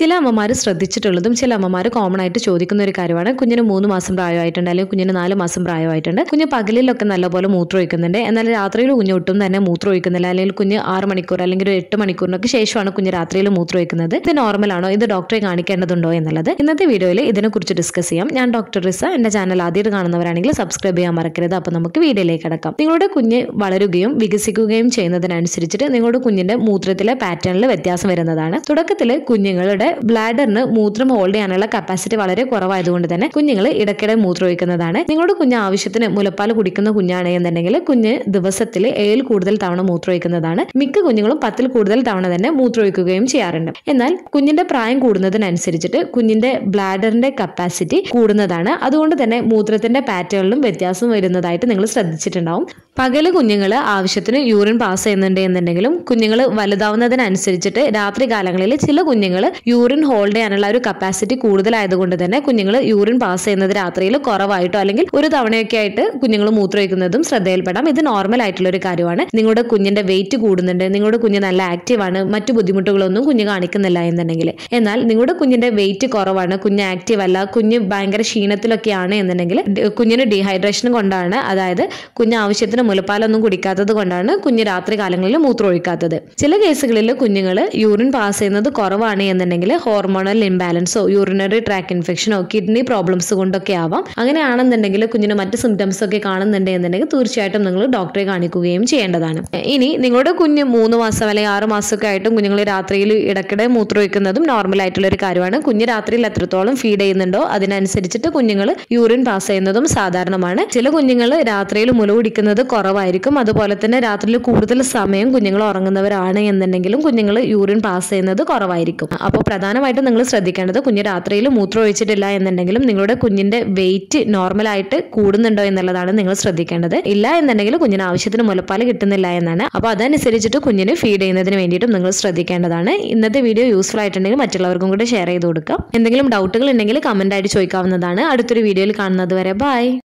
ചില അമ്മമാർ ശ്രദ്ധിച്ചിട്ടുള്ളതും ചില അമ്മമാർ കോമൺ ആയിട്ട് ചോദിക്കുന്ന ഒരു കാര്യമാണ് കുഞ്ഞിന് മൂന്ന് മാസം പ്രായമായിട്ടുണ്ട് അല്ലെങ്കിൽ കുഞ്ഞിന് നാല് മാസം പ്രായമായിട്ടുണ്ട് കുഞ്ഞ് പകലിലൊക്കെ നല്ലപോലെ ഒഴിക്കുന്നുണ്ട് എന്നാൽ രാത്രിയിൽ കുഞ്ഞ് ഒട്ടും തന്നെ ഒഴിക്കുന്നില്ല അല്ലെങ്കിൽ കുഞ്ഞ് ആറ് മണിക്കൂർ അല്ലെങ്കിൽ ഒരു എട്ട് മണിക്കൂറിനൊക്കെ ശേഷമാണ് കുഞ്ഞ് രാത്രിയിൽ ഒഴിക്കുന്നത് ഇത് നോർമലാണോ ഇത് ഡോക്ടറെ കാണിക്കേണ്ടതുണ്ടോ എന്നുള്ളത് ഇന്നത്തെ വീഡിയോയിൽ ഇതിനെക്കുറിച്ച് ഡിസ്കസ് ചെയ്യാം ഞാൻ ഡോക്ടർ റിസ എന്റെ ചാനൽ ആദ്യമായിട്ട് കാണുന്നവരാണെങ്കിൽ സബ്സ്ക്രൈബ് ചെയ്യാൻ മറക്കരുത് അപ്പോൾ നമുക്ക് വീഡിയോയിലേക്ക് കിടക്കാം നിങ്ങളുടെ കുഞ്ഞ് വളരുകയും വികസിക്കുകയും ചെയ്യുന്നതിനനുസരിച്ചിട്ട് നിങ്ങളുടെ കുഞ്ഞിന്റെ മൂത്രത്തിലെ പാറ്റേണിൽ വ്യത്യാസം വരുന്നതാണ് തുടക്കത്തിൽ കുഞ്ഞുങ്ങളുടെ ബ്ലാഡറിന് മൂത്രം ഹോൾഡ് ചെയ്യാനുള്ള കപ്പാസിറ്റി വളരെ കുറവായതുകൊണ്ട് തന്നെ കുഞ്ഞുങ്ങൾ ഇടയ്ക്കിടെ മൂത്രം ഒഴിക്കുന്നതാണ് നിങ്ങളുടെ കുഞ്ഞ് ആവശ്യത്തിന് മുലപ്പാൽ കുടിക്കുന്ന കുഞ്ഞാണ് എന്നുണ്ടെങ്കിൽ കുഞ്ഞ് ദിവസത്തിൽ ഏഴിൽ കൂടുതൽ തവണ മൂത്രം ഒഴിക്കുന്നതാണ് മിക്ക കുഞ്ഞുങ്ങളും പത്തിൽ കൂടുതൽ തവണ തന്നെ മൂത്രം ഒഴിക്കുകയും ചെയ്യാറുണ്ട് എന്നാൽ കുഞ്ഞിന്റെ പ്രായം കൂടുന്നതിനനുസരിച്ചിട്ട് കുഞ്ഞിന്റെ ബ്ലാഡറിന്റെ കപ്പാസിറ്റി കൂടുന്നതാണ് അതുകൊണ്ട് തന്നെ മൂത്രത്തിന്റെ പാറ്റേണിലും വ്യത്യാസം വരുന്നതായിട്ട് നിങ്ങൾ ശ്രദ്ധിച്ചിട്ടുണ്ടാവും പകല് കുഞ്ഞുങ്ങൾ ആവശ്യത്തിന് യൂറിൻ പാസ് ചെയ്യുന്നുണ്ട് എന്നുണ്ടെങ്കിലും കുഞ്ഞുങ്ങൾ വലുതാവുന്നതിനനുസരിച്ചിട്ട് രാത്രി കാലങ്ങളിൽ ചില കുഞ്ഞുങ്ങൾ യൂറിൻ ഹോൾഡ് ചെയ്യാനുള്ള ഒരു കപ്പാസിറ്റി കൂടുതലായതുകൊണ്ട് തന്നെ കുഞ്ഞുങ്ങൾ യൂറിൻ പാസ് ചെയ്യുന്നത് രാത്രിയിൽ കുറവായിട്ടോ അല്ലെങ്കിൽ ഒരു തവണയൊക്കെ ആയിട്ട് കുഞ്ഞുങ്ങൾ മൂത്രമൊഴിക്കുന്നതും ശ്രദ്ധയിൽപ്പെടാം ഇത് നോർമൽ ആയിട്ടുള്ള ഒരു കാര്യമാണ് നിങ്ങളുടെ കുഞ്ഞിന്റെ വെയിറ്റ് കൂടുന്നുണ്ട് നിങ്ങളുടെ കുഞ്ഞ് നല്ല ആക്റ്റീവാണ് മറ്റു ബുദ്ധിമുട്ടുകളൊന്നും കുഞ്ഞ് കാണിക്കുന്നില്ല എന്നുണ്ടെങ്കിൽ എന്നാൽ നിങ്ങളുടെ കുഞ്ഞിന്റെ വെയിറ്റ് കുറവാണ് കുഞ്ഞ് ആക്റ്റീവ് അല്ല കുഞ്ഞ് ഭയങ്കര ക്ഷീണത്തിലൊക്കെയാണ് എന്നുണ്ടെങ്കിൽ കുഞ്ഞിന് ഡീഹൈഡ്രേഷൻ കൊണ്ടാണ് അതായത് കുഞ്ഞ് ആവശ്യത്തിന് മുലപ്പാലൊന്നും കുടിക്കാത്തത് കൊണ്ടാണ് കുഞ്ഞ് രാത്രി കാലങ്ങളിൽ മൂത്രമൊഴിക്കാത്തത് ചില കേസുകളിൽ കുഞ്ഞുങ്ങൾ യൂറിൻ പാസ് ചെയ്യുന്നത് കുറവാണ് എന്നുണ്ടെങ്കിൽ ഹോർമോണൽ ഇംബാലൻസോ യൂറിനറി ട്രാക്ക് ഇൻഫെക്ഷനോ കിഡ്നി പ്രോബ്ലംസ് കൊണ്ടൊക്കെ ആവാം അങ്ങനെയാണെന്നുണ്ടെങ്കിൽ കുഞ്ഞിന് മറ്റ് സിംറ്റംസ് ഒക്കെ കാണുന്നുണ്ട് എന്നുണ്ടെങ്കിൽ തീർച്ചയായിട്ടും നിങ്ങൾ ഡോക്ടറെ കാണിക്കുകയും ചെയ്യേണ്ടതാണ് ഇനി നിങ്ങളുടെ കുഞ്ഞ് മൂന്ന് മാസം അല്ലെങ്കിൽ ആറ് മാസമൊക്കെ ആയിട്ടും കുഞ്ഞുങ്ങൾ രാത്രിയിൽ ഇടയ്ക്കിടെ മൂത്രമൊഴിക്കുന്നതും നോർമൽ ആയിട്ടുള്ള ഒരു കാര്യമാണ് കുഞ്ഞ് രാത്രിയിൽ എത്രത്തോളം ഫീഡ് ചെയ്യുന്നുണ്ടോ അതിനനുസരിച്ചിട്ട് കുഞ്ഞുങ്ങൾ യൂറിൻ പാസ് ചെയ്യുന്നതും സാധാരണമാണ് ചില കുഞ്ഞുങ്ങൾ രാത്രിയിൽ മുല കുടിക്കുന്നത് കുറവായിരിക്കും അതുപോലെ തന്നെ രാത്രിയിൽ കൂടുതൽ സമയം കുഞ്ഞുങ്ങൾ ഉറങ്ങുന്നവരാണ് എന്നുണ്ടെങ്കിലും കുഞ്ഞുങ്ങൾ യൂറിൻ പാസ് ചെയ്യുന്നത് കുറവായിരിക്കും അപ്പോൾ പ്രധാനമായിട്ടും നിങ്ങൾ ശ്രദ്ധിക്കേണ്ടത് കുഞ്ഞ് രാത്രിയിൽ മൂത്രം ഒഴിച്ചിട്ടില്ല എന്നുണ്ടെങ്കിലും നിങ്ങളുടെ കുഞ്ഞിന്റെ വെയിറ്റ് നോർമലായിട്ട് കൂടുന്നുണ്ടോ എന്നുള്ളതാണ് നിങ്ങൾ ശ്രദ്ധിക്കേണ്ടത് ഇല്ല എന്നുണ്ടെങ്കിൽ കുഞ്ഞിന് ആവശ്യത്തിന് മുലപ്പാൽ കിട്ടുന്നില്ല എന്നാണ് അപ്പോൾ അതനുസരിച്ചിട്ട് കുഞ്ഞിന് ഫീഡ് ചെയ്യുന്നതിന് വേണ്ടിയിട്ടും നിങ്ങൾ ശ്രദ്ധിക്കേണ്ടതാണ് ഇന്നത്തെ വീഡിയോ യൂസ്ഫുൾ ആയിട്ടുണ്ടെങ്കിൽ മറ്റുള്ളവർക്കും കൂടെ ഷെയർ ചെയ്ത് കൊടുക്കാം എന്തെങ്കിലും ഡൗട്ടുകൾ ഉണ്ടെങ്കിൽ കമൻ്റ് ആയിട്ട് ചോദിക്കാവുന്നതാണ് അടുത്തൊരു വീഡിയോയിൽ കാണുന്നത് വരെ ബൈ